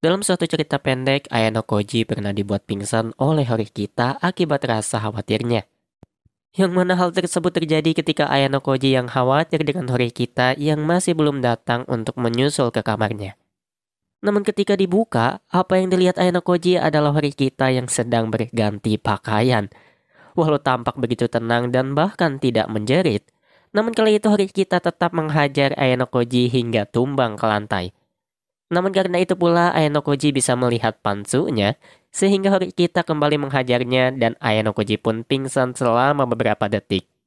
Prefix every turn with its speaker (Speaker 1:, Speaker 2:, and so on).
Speaker 1: Dalam suatu cerita pendek, Ayano Koji pernah dibuat pingsan oleh Horikita akibat rasa khawatirnya. Yang mana hal tersebut terjadi ketika Ayano Koji yang khawatir dengan Horikita yang masih belum datang untuk menyusul ke kamarnya. Namun ketika dibuka, apa yang dilihat Ayano Koji adalah Horikita yang sedang berganti pakaian. Walau tampak begitu tenang dan bahkan tidak menjerit, namun kali itu Horikita tetap menghajar Ayano Koji hingga tumbang ke lantai. Namun karena itu pula Ayanokoji bisa melihat pansunya, sehingga Horikita kembali menghajarnya dan Ayanokoji pun pingsan selama beberapa detik.